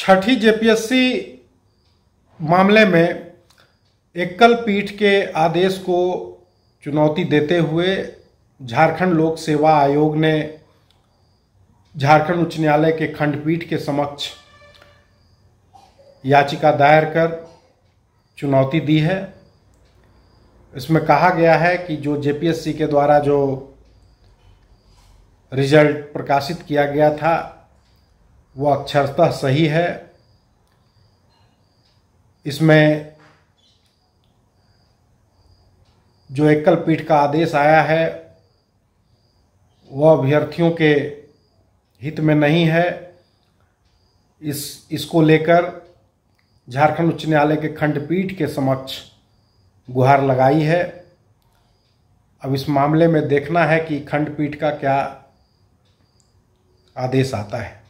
छठी जेपीएससी मामले में एकल पीठ के आदेश को चुनौती देते हुए झारखंड लोक सेवा आयोग ने झारखंड उच्च न्यायालय के खंडपीठ के समक्ष याचिका दायर कर चुनौती दी है इसमें कहा गया है कि जो जेपीएससी के द्वारा जो रिजल्ट प्रकाशित किया गया था वह अक्षरतः सही है इसमें जो एकल पीठ का आदेश आया है वह अभ्यर्थियों के हित में नहीं है इस इसको लेकर झारखंड उच्च न्यायालय के खंडपीठ के समक्ष गुहार लगाई है अब इस मामले में देखना है कि खंडपीठ का क्या आदेश आता है